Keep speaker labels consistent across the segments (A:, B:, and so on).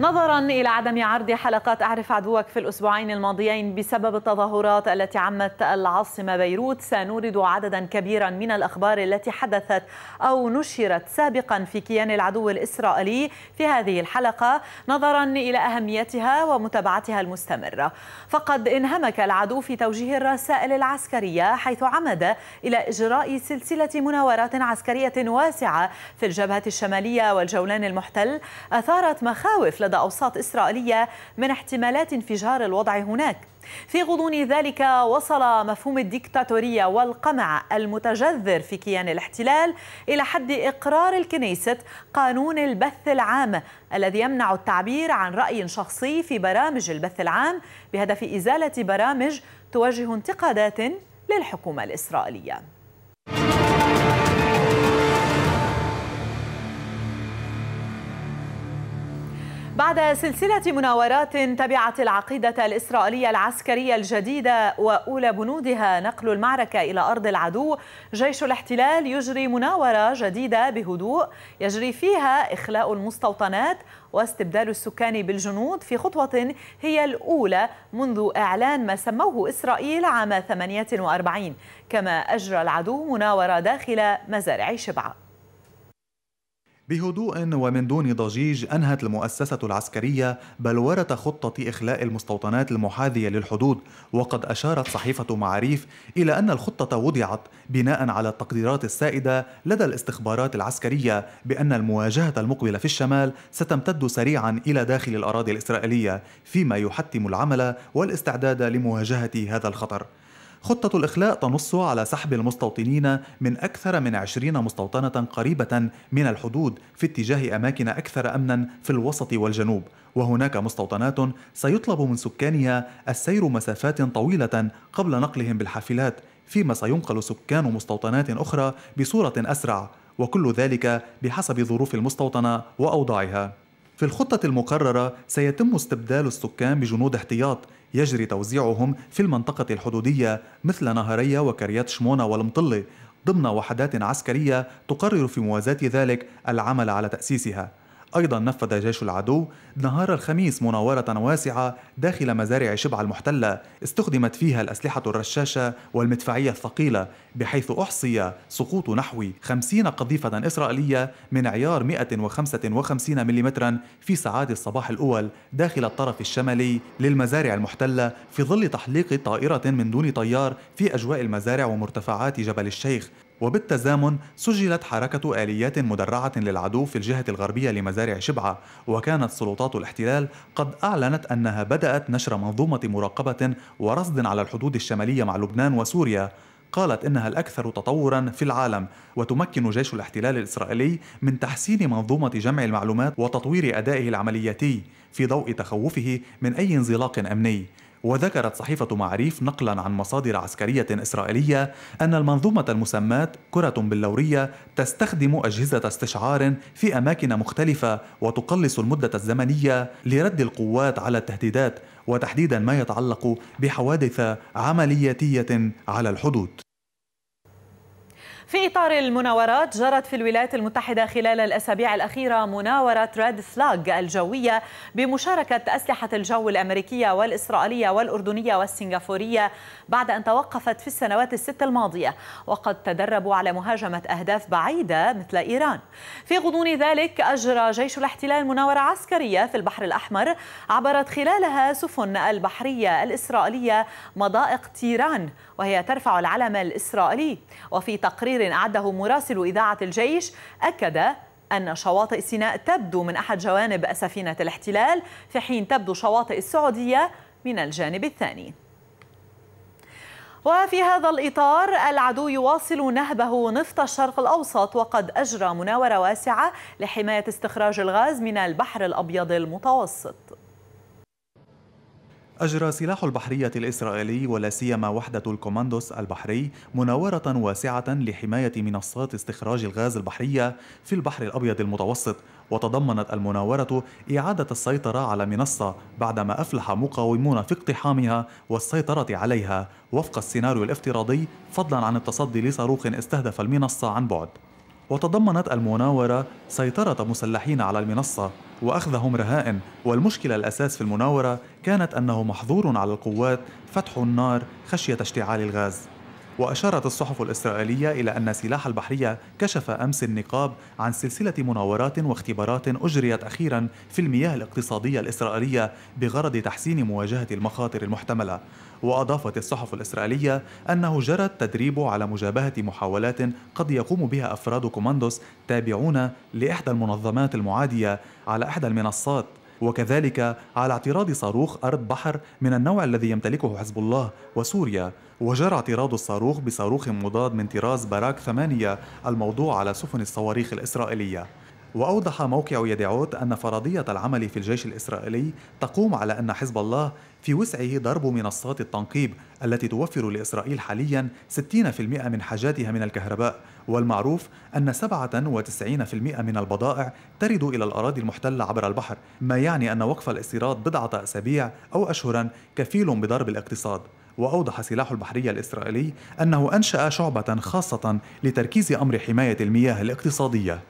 A: نظرا إلى عدم عرض حلقات أعرف عدوك في الأسبوعين الماضيين بسبب التظاهرات التي عمت العاصمة بيروت سنورد عددا كبيرا من الأخبار التي حدثت أو نشرت سابقا في كيان العدو الإسرائيلي في هذه الحلقة نظرا إلى أهميتها ومتابعتها المستمرة فقد انهمك العدو في توجيه الرسائل العسكرية حيث عمد إلى إجراء سلسلة مناورات عسكرية واسعة في الجبهة الشمالية والجولان المحتل أثارت مخاوف تهدد أوساط إسرائيلية من احتمالات انفجار الوضع هناك في غضون ذلك وصل مفهوم الديكتاتورية والقمع المتجذر في كيان الاحتلال إلى حد إقرار الكنيست قانون البث العام الذي يمنع التعبير عن رأي شخصي في برامج البث العام بهدف إزالة برامج توجه انتقادات للحكومة الإسرائيلية بعد سلسلة مناورات تبعت العقيدة الإسرائيلية العسكرية الجديدة وأولى بنودها نقل المعركة إلى أرض العدو جيش الاحتلال يجري مناورة جديدة بهدوء يجري فيها إخلاء المستوطنات واستبدال السكان بالجنود في خطوة هي الأولى منذ إعلان ما سموه إسرائيل عام 48 كما أجرى العدو مناورة داخل مزارع شبعة
B: بهدوء ومن دون ضجيج أنهت المؤسسة العسكرية بلورة خطة إخلاء المستوطنات المحاذية للحدود وقد أشارت صحيفة معاريف إلى أن الخطة وضعت بناء على التقديرات السائدة لدى الاستخبارات العسكرية بأن المواجهة المقبلة في الشمال ستمتد سريعا إلى داخل الأراضي الإسرائيلية فيما يحتم العمل والاستعداد لمواجهة هذا الخطر خطة الإخلاء تنص على سحب المستوطنين من أكثر من عشرين مستوطنة قريبة من الحدود في اتجاه أماكن أكثر أمنا في الوسط والجنوب وهناك مستوطنات سيطلب من سكانها السير مسافات طويلة قبل نقلهم بالحافلات فيما سينقل سكان مستوطنات أخرى بصورة أسرع وكل ذلك بحسب ظروف المستوطنة وأوضاعها في الخطة المقررة سيتم استبدال السكان بجنود احتياط يجري توزيعهم في المنطقة الحدودية مثل نهرية وكريات شمونة والمطلة ضمن وحدات عسكرية تقرر في موازاة ذلك العمل على تأسيسها أيضا نفذ جيش العدو نهار الخميس مناورة واسعة داخل مزارع شبع المحتلة استخدمت فيها الأسلحة الرشاشة والمدفعية الثقيلة بحيث أحصي سقوط نحو 50 قذيفة إسرائيلية من عيار 155 ملم في ساعات الصباح الأول داخل الطرف الشمالي للمزارع المحتلة في ظل تحليق طائرة من دون طيار في أجواء المزارع ومرتفعات جبل الشيخ وبالتزامن سجلت حركة آليات مدرعة للعدو في الجهة الغربية لمزارع شبعة وكانت سلطات الاحتلال قد أعلنت أنها بدأت نشر منظومة مراقبة ورصد على الحدود الشمالية مع لبنان وسوريا قالت انها الاكثر تطورا في العالم وتمكن جيش الاحتلال الاسرائيلي من تحسين منظومه جمع المعلومات وتطوير ادائه العملياتي في ضوء تخوفه من اي انزلاق امني وذكرت صحيفة معريف نقلا عن مصادر عسكرية إسرائيلية أن المنظومة المسماة كرة بلورية تستخدم أجهزة استشعار في أماكن مختلفة وتقلص المدة الزمنية لرد القوات على التهديدات وتحديدا ما يتعلق بحوادث عملياتية على الحدود
A: في إطار المناورات جرت في الولايات المتحدة خلال الأسابيع الأخيرة مناورة ريد فلاج الجوية بمشاركة أسلحة الجو الأمريكية والإسرائيلية والأردنية والسنغافورية بعد أن توقفت في السنوات الست الماضية وقد تدربوا على مهاجمة أهداف بعيدة مثل إيران في غضون ذلك أجرى جيش الاحتلال مناورة عسكرية في البحر الأحمر عبرت خلالها سفن البحرية الإسرائيلية مضائق تيران وهي ترفع العلم الإسرائيلي وفي تقرير تقرير أعده مراسل إذاعة الجيش أكد أن شواطئ سيناء تبدو من أحد جوانب سفينة الاحتلال في حين تبدو شواطئ السعودية من الجانب الثاني وفي هذا الإطار العدو يواصل نهبه نفط الشرق الأوسط وقد أجرى مناورة واسعة لحماية استخراج الغاز من البحر الأبيض المتوسط
B: أجرى سلاح البحرية الإسرائيلي ولا سيما وحدة الكوماندوس البحري مناورة واسعة لحماية منصات استخراج الغاز البحرية في البحر الأبيض المتوسط وتضمنت المناورة إعادة السيطرة على منصة بعدما أفلح مقاومون في اقتحامها والسيطرة عليها وفق السيناريو الافتراضي فضلا عن التصدي لصاروخ استهدف المنصة عن بعد وتضمنت المناورة سيطرة مسلحين على المنصة وأخذهم رهائن والمشكلة الأساس في المناورة كانت أنه محظور على القوات فتح النار خشية اشتعال الغاز وأشارت الصحف الإسرائيلية إلى أن سلاح البحرية كشف أمس النقاب عن سلسلة مناورات واختبارات أجريت أخيرا في المياه الاقتصادية الإسرائيلية بغرض تحسين مواجهة المخاطر المحتملة وأضافت الصحف الإسرائيلية أنه جرى التدريب على مجابهة محاولات قد يقوم بها أفراد كوماندوس تابعون لإحدى المنظمات المعادية على إحدى المنصات وكذلك على اعتراض صاروخ أرض بحر من النوع الذي يمتلكه حزب الله وسوريا وجرى اعتراض الصاروخ بصاروخ مضاد من طراز باراك 8 الموضوع على سفن الصواريخ الإسرائيلية وأوضح موقع يدعوت أن فرضية العمل في الجيش الإسرائيلي تقوم على أن حزب الله في وسعه ضرب منصات التنقيب التي توفر لإسرائيل حاليا 60% من حاجاتها من الكهرباء والمعروف أن 97% من البضائع ترد إلى الأراضي المحتلة عبر البحر ما يعني أن وقف الاستيراد بضعة أسابيع أو أشهرا كفيل بضرب الاقتصاد وأوضح سلاح البحرية الإسرائيلي أنه أنشأ شعبة خاصة لتركيز أمر حماية المياه الاقتصادية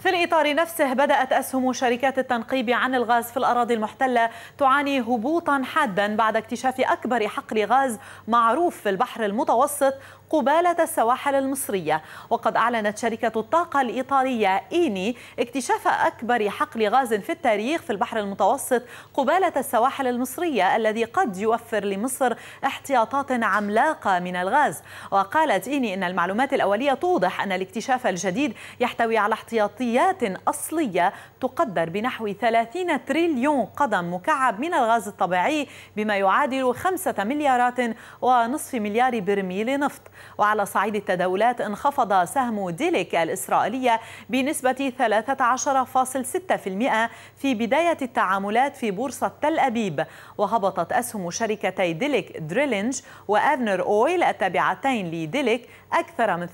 A: في الإطار نفسه بدأت أسهم شركات التنقيب عن الغاز في الأراضي المحتلة تعاني هبوطا حادا بعد اكتشاف أكبر حقل غاز معروف في البحر المتوسط قبالة السواحل المصرية وقد أعلنت شركة الطاقة الإيطالية إيني اكتشاف أكبر حقل غاز في التاريخ في البحر المتوسط قبالة السواحل المصرية الذي قد يوفر لمصر احتياطات عملاقة من الغاز وقالت إيني إن المعلومات الأولية توضح أن الاكتشاف الجديد يحتوي على احتياطي منتجيات أصلية تقدر بنحو 30 تريليون قدم مكعب من الغاز الطبيعي بما يعادل 5 مليارات ونصف مليار برميل نفط وعلى صعيد التداولات انخفض سهم ديليك الإسرائيلية بنسبة 13.6% في بداية التعاملات في بورصة تل أبيب وهبطت أسهم شركتي ديليك دريلينج وأفنر أويل التابعتين لديليك أكثر من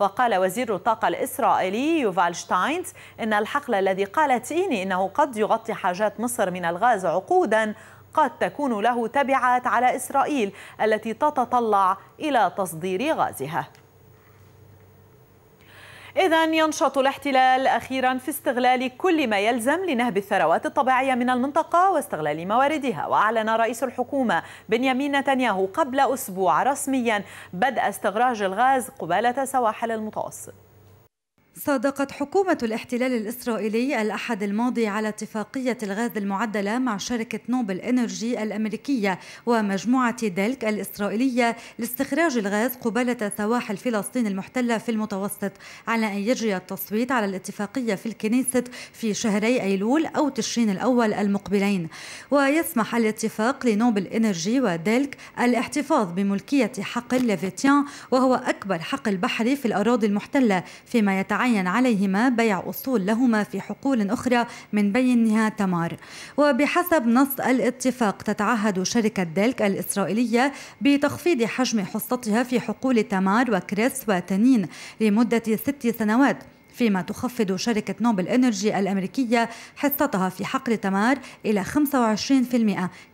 A: 13% وقال وزير الطاقة الإسرائيلي الإسرائيلي يوفال شتاينز إن الحقل الذي قالت إيني إنه قد يغطي حاجات مصر من الغاز عقوداً قد تكون له تبعات على إسرائيل التي تتطلع إلى تصدير غازها إذا ينشط الاحتلال أخيرا في استغلال كل ما يلزم لنهب الثروات الطبيعية من المنطقة واستغلال مواردها وأعلن رئيس الحكومة بنيامين نتنياهو قبل أسبوع رسميا بدء استخراج الغاز قبالة سواحل المتوسط
C: صادقت حكومة الاحتلال الإسرائيلي الأحد الماضي على اتفاقية الغاز المعدلة مع شركة نوبل إنرجي الأمريكية ومجموعة دلك الإسرائيلية لاستخراج الغاز قبالة سواحل فلسطين المحتلة في المتوسط على أن يجري التصويت على الاتفاقية في الكنيست في شهري أيلول أو تشرين الأول المقبلين ويسمح الاتفاق لنوبل إنرجي ودلك الاحتفاظ بملكية حقل ليفيتيان وهو أكبر حقل بحري في الأراضي المحتلة فيما يتعلق يتعين عليهما بيع أصول لهما في حقول أخرى من بينها تمار وبحسب نص الاتفاق تتعهد شركة ديلك الإسرائيلية بتخفيض حجم حصتها في حقول تمار وكريس وتنين لمدة ست سنوات فيما تخفض شركة نوبل إنرجي الأمريكية حصتها في حقل تمار إلى 25%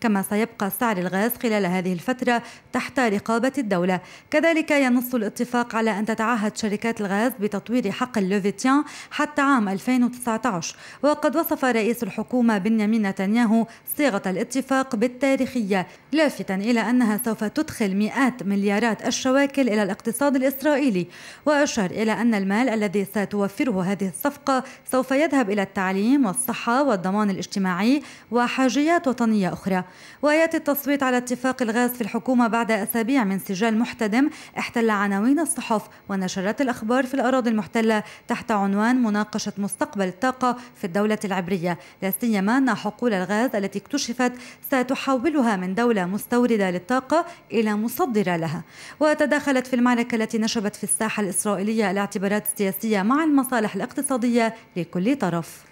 C: كما سيبقى سعر الغاز خلال هذه الفترة تحت رقابة الدولة كذلك ينص الاتفاق على أن تتعهد شركات الغاز بتطوير حقل لوفيتيان حتى عام 2019 وقد وصف رئيس الحكومة بنيامين نتنياهو صيغة الاتفاق بالتاريخية لافتا إلى أنها سوف تدخل مئات مليارات الشواكل إلى الاقتصاد الإسرائيلي وأشار إلى أن المال الذي ستوفر توفره هذه الصفقة سوف يذهب إلى التعليم والصحة والضمان الاجتماعي وحاجيات وطنية أخرى ويأتي التصويت على اتفاق الغاز في الحكومة بعد أسابيع من سجال محتدم احتل عناوين الصحف ونشرات الأخبار في الأراضي المحتلة تحت عنوان مناقشة مستقبل الطاقة في الدولة العبرية لا سيما أن حقول الغاز التي اكتشفت ستحولها من دولة مستوردة للطاقة إلى مصدرة لها وتداخلت في المعركة التي نشبت في الساحة الإسرائيلية الاعتبارات السياسية مع المعركة المصالح الاقتصادية لكل طرف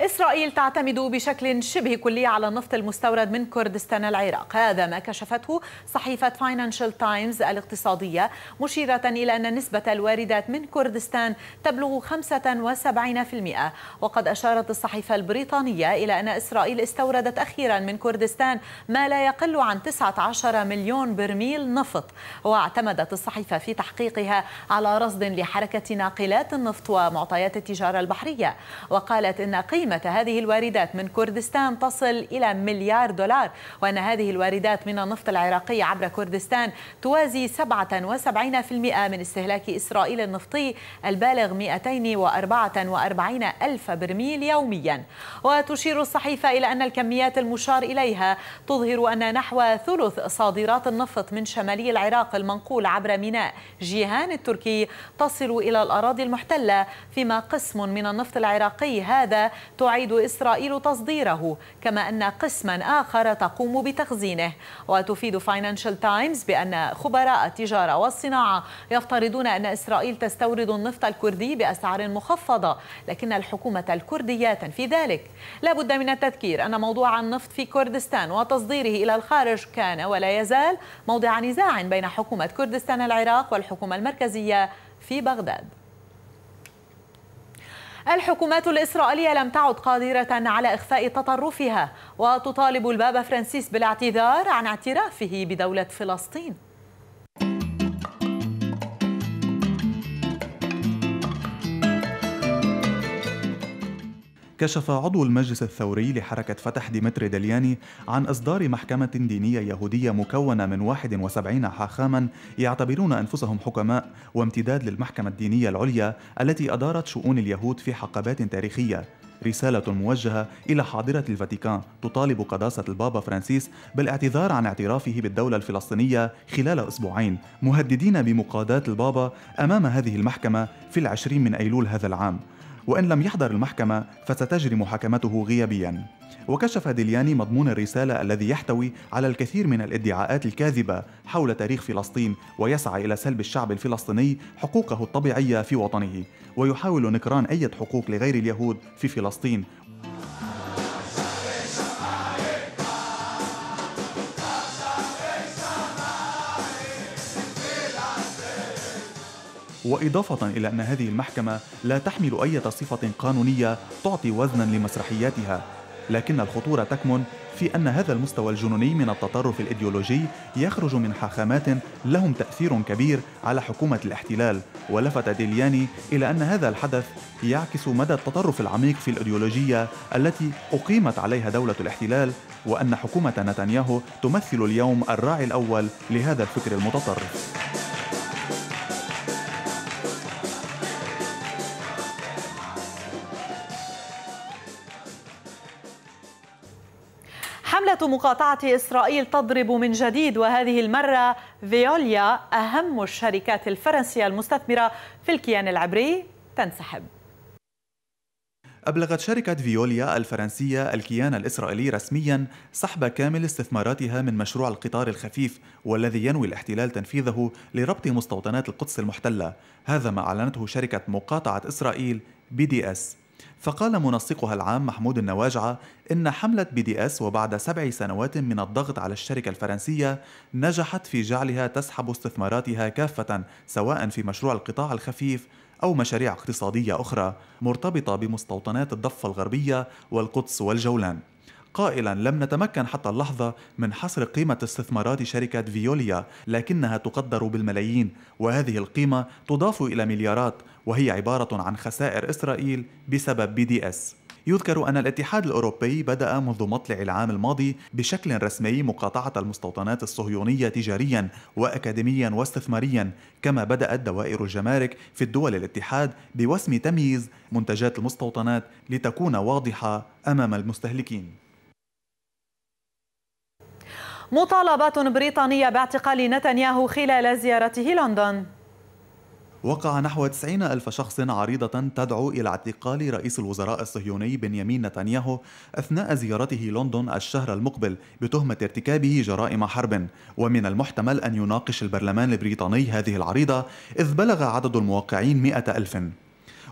A: إسرائيل تعتمد بشكل شبه كلي على النفط المستورد من كردستان العراق هذا ما كشفته صحيفة فاينانشال تايمز الاقتصادية مشيرة إلى أن نسبة الواردات من كردستان تبلغ 75% وقد أشارت الصحيفة البريطانية إلى أن إسرائيل استوردت أخيرا من كردستان ما لا يقل عن 19 مليون برميل نفط واعتمدت الصحيفة في تحقيقها على رصد لحركة ناقلات النفط ومعطيات التجارة البحرية وقالت إن قيمة قيمة هذه الواردات من كردستان تصل إلى مليار دولار وأن هذه الواردات من النفط العراقي عبر كردستان توازي 77% من استهلاك إسرائيل النفطي البالغ 244 ألف برميل يوميا وتشير الصحيفة إلى أن الكميات المشار إليها تظهر أن نحو ثلث صادرات النفط من شمالي العراق المنقول عبر ميناء جيهان التركي تصل إلى الأراضي المحتلة فيما قسم من النفط العراقي هذا تعيد إسرائيل تصديره كما أن قسما آخر تقوم بتخزينه وتفيد فاينانشال تايمز بأن خبراء التجارة والصناعة يفترضون أن إسرائيل تستورد النفط الكردي بأسعار مخفضة لكن الحكومة الكردية تنفي ذلك لا بد من التذكير أن موضوع النفط في كردستان وتصديره إلى الخارج كان ولا يزال موضع نزاع بين حكومة كردستان العراق والحكومة المركزية في بغداد الحكومات الإسرائيلية لم تعد قادرة على إخفاء تطرفها وتطالب الباب فرانسيس بالاعتذار عن اعترافه بدولة فلسطين
B: كشف عضو المجلس الثوري لحركة فتح ديمتري دلياني عن إصدار محكمة دينية يهودية مكونة من 71 حاخاما يعتبرون أنفسهم حكماء وامتداد للمحكمة الدينية العليا التي أدارت شؤون اليهود في حقبات تاريخية رسالة موجهة إلى حاضرة الفاتيكان تطالب قداسة البابا فرانسيس بالاعتذار عن اعترافه بالدولة الفلسطينية خلال أسبوعين مهددين بمقاداة البابا أمام هذه المحكمة في العشرين من أيلول هذا العام وإن لم يحضر المحكمة فستجري محاكمته غيابيا وكشف ديلياني مضمون الرسالة الذي يحتوي على الكثير من الادعاءات الكاذبة حول تاريخ فلسطين ويسعى إلى سلب الشعب الفلسطيني حقوقه الطبيعية في وطنه ويحاول نكران أي حقوق لغير اليهود في فلسطين وإضافة إلى أن هذه المحكمة لا تحمل أي صفة قانونية تعطي وزنا لمسرحياتها لكن الخطورة تكمن في أن هذا المستوى الجنوني من التطرف الإيديولوجي يخرج من حاخامات لهم تأثير كبير على حكومة الاحتلال ولفت ديلياني إلى أن هذا الحدث يعكس مدى التطرف العميق في الإيديولوجية التي أقيمت عليها دولة الاحتلال وأن حكومة نتنياهو تمثل اليوم الراعي الأول لهذا الفكر المتطرف
A: مقاطعة إسرائيل تضرب من جديد وهذه المرة فيوليا أهم الشركات الفرنسية المستثمرة في الكيان العبري تنسحب
B: أبلغت شركة فيوليا الفرنسية الكيان الإسرائيلي رسميا سحب كامل استثماراتها من مشروع القطار الخفيف والذي ينوي الاحتلال تنفيذه لربط مستوطنات القدس المحتلة هذا ما أعلنته شركة مقاطعة إسرائيل بي دي اس فقال منسقها العام محمود النواجعة إن حملة بي دي اس وبعد سبع سنوات من الضغط على الشركة الفرنسية نجحت في جعلها تسحب استثماراتها كافة سواء في مشروع القطاع الخفيف أو مشاريع اقتصادية أخرى مرتبطة بمستوطنات الضفة الغربية والقدس والجولان قائلا لم نتمكن حتى اللحظة من حصر قيمة استثمارات شركة فيوليا لكنها تقدر بالملايين وهذه القيمة تضاف إلى مليارات وهي عبارة عن خسائر إسرائيل بسبب بي دي اس يذكر أن الاتحاد الأوروبي بدأ منذ مطلع العام الماضي بشكل رسمي مقاطعة المستوطنات الصهيونية تجاريا وأكاديميا واستثماريا كما بدأت دوائر الجمارك في الدول الاتحاد بوسم تمييز منتجات المستوطنات لتكون واضحة أمام المستهلكين
A: مطالبات بريطانية باعتقال نتنياهو خلال زيارته لندن
B: وقع نحو 90 ألف شخص عريضة تدعو إلى اعتقال رئيس الوزراء الصهيوني بنيامين نتنياهو أثناء زيارته لندن الشهر المقبل بتهمة ارتكابه جرائم حرب ومن المحتمل أن يناقش البرلمان البريطاني هذه العريضة إذ بلغ عدد الموقعين 100 ألف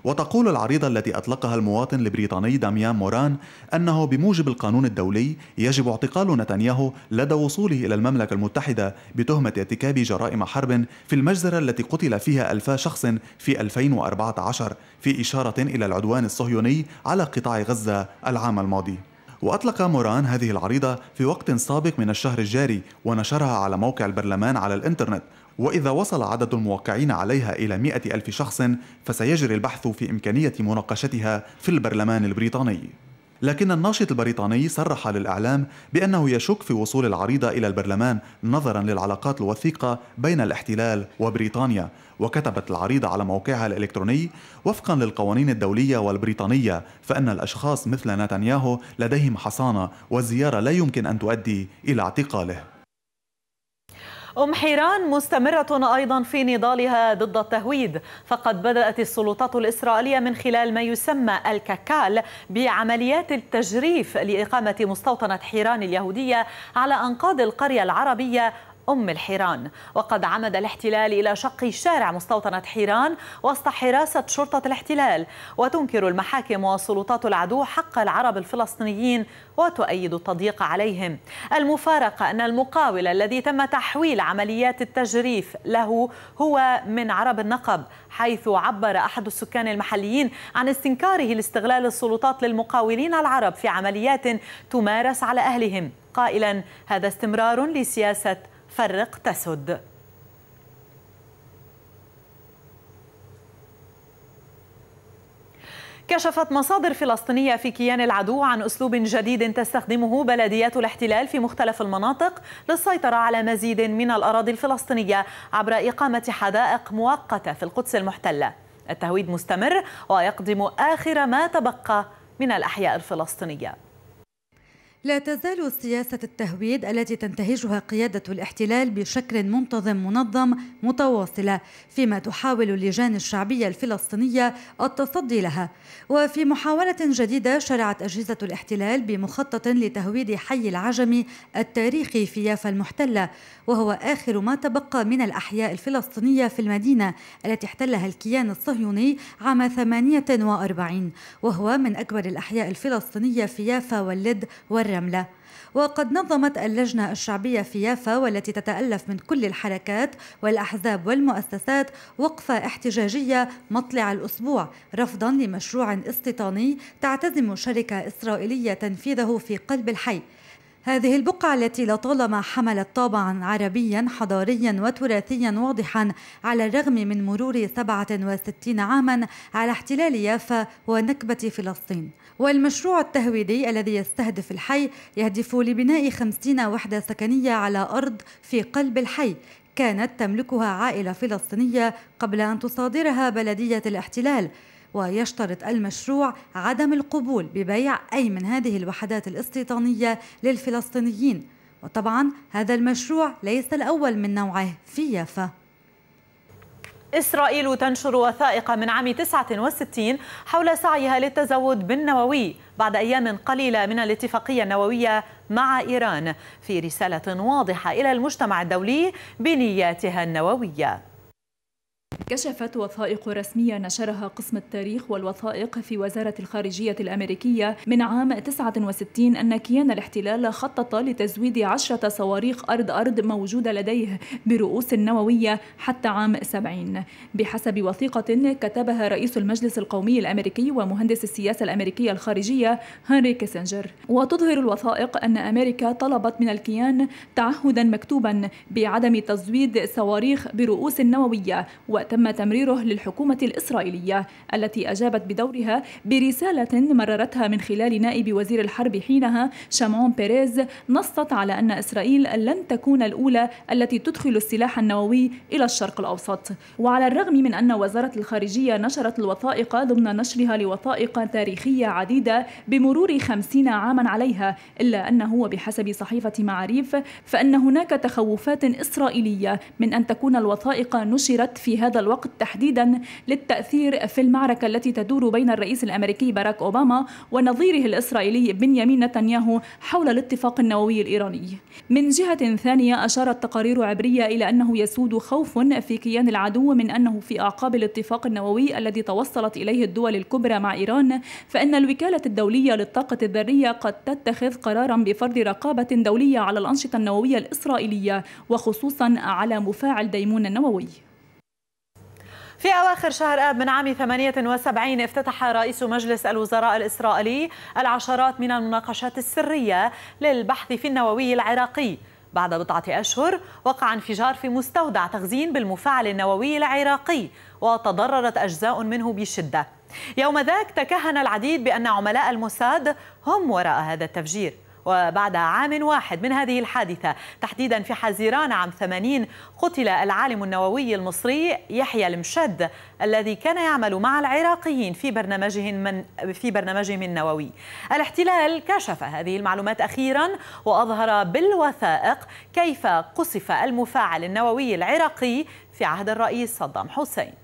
B: وتقول العريضة التي أطلقها المواطن البريطاني داميان موران أنه بموجب القانون الدولي يجب اعتقال نتنياهو لدى وصوله إلى المملكة المتحدة بتهمة ارتكاب جرائم حرب في المجزرة التي قتل فيها ألفا شخص في 2014 في إشارة إلى العدوان الصهيوني على قطاع غزة العام الماضي وأطلق موران هذه العريضة في وقت سابق من الشهر الجاري ونشرها على موقع البرلمان على الإنترنت وإذا وصل عدد الموقعين عليها إلى مئة ألف شخص فسيجري البحث في إمكانية مناقشتها في البرلمان البريطاني لكن الناشط البريطاني صرح للإعلام بأنه يشك في وصول العريضة إلى البرلمان نظرا للعلاقات الوثيقة بين الاحتلال وبريطانيا وكتبت العريضة على موقعها الإلكتروني وفقا للقوانين الدولية والبريطانية فإن الأشخاص مثل نتنياهو لديهم حصانة والزيارة لا يمكن أن تؤدي إلى اعتقاله
A: أم حيران مستمرة أيضا في نضالها ضد التهويد فقد بدأت السلطات الإسرائيلية من خلال ما يسمى الككال بعمليات التجريف لإقامة مستوطنة حيران اليهودية على أنقاض القرية العربية أم الحيران وقد عمد الاحتلال إلى شق شارع مستوطنة حيران وسط حراسة شرطة الاحتلال وتنكر المحاكم وسلطات العدو حق العرب الفلسطينيين وتؤيد التضييق عليهم المفارقة أن المقاول الذي تم تحويل عمليات التجريف له هو من عرب النقب حيث عبر أحد السكان المحليين عن استنكاره لاستغلال السلطات للمقاولين العرب في عمليات تمارس على أهلهم قائلا هذا استمرار لسياسة فرق تسد كشفت مصادر فلسطينية في كيان العدو عن أسلوب جديد تستخدمه بلديات الاحتلال في مختلف المناطق للسيطرة على مزيد من الأراضي الفلسطينية عبر إقامة حدائق مؤقتة في القدس المحتلة التهويد مستمر ويقدم آخر ما تبقى من الأحياء الفلسطينية
C: لا تزال سياسة التهويد التي تنتهجها قيادة الاحتلال بشكل منتظم منظم متواصلة فيما تحاول اللجان الشعبية الفلسطينية التصدي لها وفي محاولة جديدة شرعت أجهزة الاحتلال بمخطط لتهويد حي العجم التاريخي في يافا المحتلة وهو آخر ما تبقى من الأحياء الفلسطينية في المدينة التي احتلها الكيان الصهيوني عام 48 وهو من أكبر الأحياء الفلسطينية في يافا واللد والرام الرملة وقد نظمت اللجنة الشعبية في يافا والتي تتألف من كل الحركات والأحزاب والمؤسسات وقفة احتجاجية مطلع الأسبوع رفضا لمشروع استيطاني تعتزم شركة إسرائيلية تنفيذه في قلب الحي هذه البقعة التي لطالما حملت طابعا عربيا حضاريا وتراثيا واضحا على الرغم من مرور 67 عاما على احتلال يافا ونكبة فلسطين والمشروع التهويدي الذي يستهدف الحي يهدف لبناء خمسين وحدة سكنية على أرض في قلب الحي كانت تملكها عائلة فلسطينية قبل أن تصادرها بلدية الاحتلال ويشترط المشروع عدم القبول ببيع أي من هذه الوحدات الاستيطانية للفلسطينيين وطبعا هذا المشروع ليس الأول من نوعه في يافا
A: إسرائيل تنشر وثائق من عام 69 حول سعيها للتزود بالنووي بعد أيام قليلة من الاتفاقية النووية مع إيران في رسالة واضحة إلى المجتمع الدولي بنياتها النووية
D: كشفت وثائق رسمية نشرها قسم التاريخ والوثائق في وزارة الخارجية الأمريكية من عام 69 أن كيان الاحتلال خطط لتزويد عشرة صواريخ أرض أرض موجودة لديه برؤوس نووية حتى عام 70 بحسب وثيقة كتبها رئيس المجلس القومي الأمريكي ومهندس السياسة الأمريكية الخارجية هنري كيسنجر وتظهر الوثائق أن أمريكا طلبت من الكيان تعهدا مكتوبا بعدم تزويد صواريخ برؤوس نووية وتم تمريره للحكومة الإسرائيلية التي أجابت بدورها برسالة مررتها من خلال نائب وزير الحرب حينها شامون بيريز نصت على أن إسرائيل لن تكون الأولى التي تدخل السلاح النووي إلى الشرق الأوسط وعلى الرغم من أن وزارة الخارجية نشرت الوثائق ضمن نشرها لوثائق تاريخية عديدة بمرور خمسين عاما عليها إلا أنه وبحسب صحيفة معاريف فأن هناك تخوفات إسرائيلية من أن تكون الوثائق نشرت في هذا الوقت تحديدا للتأثير في المعركة التي تدور بين الرئيس الأمريكي باراك أوباما ونظيره الإسرائيلي بنيامين نتنياهو حول الاتفاق النووي الإيراني من جهة ثانية أشارت تقارير عبرية إلى أنه يسود خوف في كيان العدو من أنه في أعقاب الاتفاق النووي الذي توصلت إليه الدول الكبرى مع إيران فإن الوكالة الدولية للطاقة الذرية قد تتخذ قرارا بفرض رقابة دولية على الأنشطة النووية الإسرائيلية وخصوصا
A: على مفاعل ديمون النووي في أواخر شهر آب من عام 78 افتتح رئيس مجلس الوزراء الإسرائيلي العشرات من المناقشات السرية للبحث في النووي العراقي بعد بضعة أشهر وقع انفجار في مستودع تخزين بالمفاعل النووي العراقي وتضررت أجزاء منه بشدة يوم ذاك تكهن العديد بأن عملاء الموساد هم وراء هذا التفجير وبعد عام واحد من هذه الحادثة تحديدا في حزيران عام 80 قتل العالم النووي المصري يحيى المشد الذي كان يعمل مع العراقيين في برنامجهم من في برنامجهم النووي. الاحتلال كشف هذه المعلومات أخيرا وأظهر بالوثائق كيف قصف المفاعل النووي العراقي في عهد الرئيس صدام حسين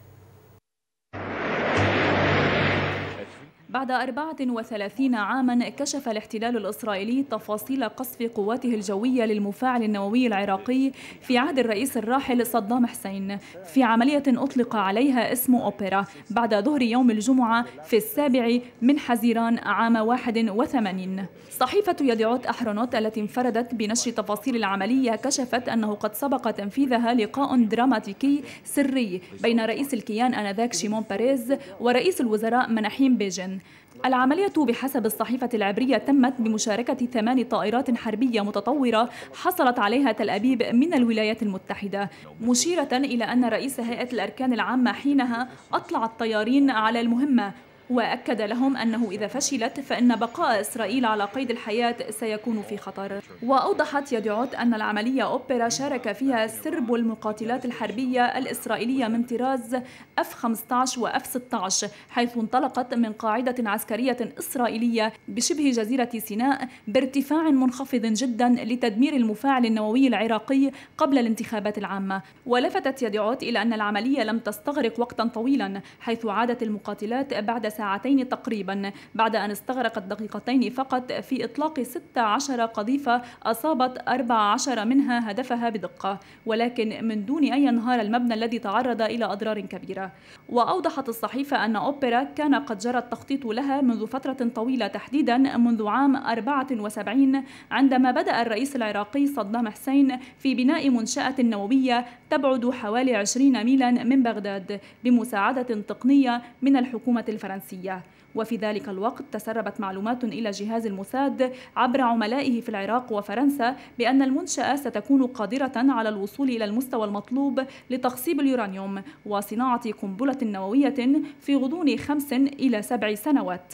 D: بعد 34 عاما كشف الاحتلال الإسرائيلي تفاصيل قصف قواته الجوية للمفاعل النووي العراقي في عهد الرئيس الراحل صدام حسين في عملية أطلق عليها اسم أوبرا بعد ظهر يوم الجمعة في السابع من حزيران عام 81 صحيفة يديعوت أحرونوت التي انفردت بنشر تفاصيل العملية كشفت أنه قد سبق تنفيذها لقاء دراماتيكي سري بين رئيس الكيان آنذاك شيمون باريز ورئيس الوزراء مناحيم بيجن العملية بحسب الصحيفة العبرية تمت بمشاركة ثمان طائرات حربية متطورة حصلت عليها تل أبيب من الولايات المتحدة مشيرة إلى أن رئيس هيئة الأركان العامة حينها أطلع الطيارين على المهمة وأكد لهم أنه إذا فشلت فإن بقاء إسرائيل على قيد الحياة سيكون في خطر وأوضحت يدعوت أن العملية أوبرا شارك فيها سرب المقاتلات الحربية الإسرائيلية من طراز F-15 f 16 حيث انطلقت من قاعدة عسكرية إسرائيلية بشبه جزيرة سيناء بارتفاع منخفض جدا لتدمير المفاعل النووي العراقي قبل الانتخابات العامة ولفتت يدعوت إلى أن العملية لم تستغرق وقتا طويلا حيث عادت المقاتلات بعد ساعتين تقريبا بعد أن استغرقت دقيقتين فقط في إطلاق 16 قذيفة أصابت 14 منها هدفها بدقة ولكن من دون أن ينهار المبنى الذي تعرض إلى أضرار كبيرة وأوضحت الصحيفة أن أوبرا كان قد جرى التخطيط لها منذ فترة طويلة تحديدا منذ عام 74 عندما بدأ الرئيس العراقي صدام حسين في بناء منشأة نووية تبعد حوالي 20 ميلا من بغداد بمساعدة تقنية من الحكومة الفرنسية الفرنسية وفي ذلك الوقت تسربت معلومات إلى جهاز الموساد عبر عملائه في العراق وفرنسا بأن المنشأة ستكون قادرة على الوصول إلى المستوى المطلوب لتخصيب اليورانيوم وصناعة قنبلة نووية في غضون خمس إلى سبع سنوات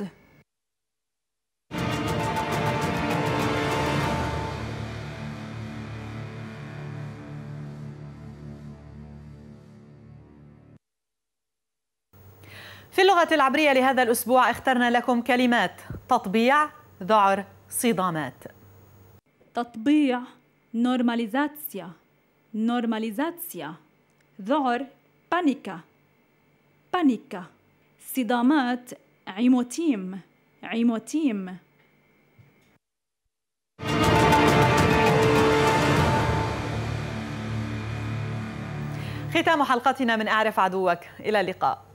A: في اللغة العبرية لهذا الأسبوع اخترنا لكم كلمات تطبيع ذعر صدامات تطبيع نورماليزاتسيا
D: نورماليزاتسيا ذعر بانيكا بانيكا صدامات عيموتيم عيموتيم
A: ختام حلقتنا من أعرف عدوك إلى اللقاء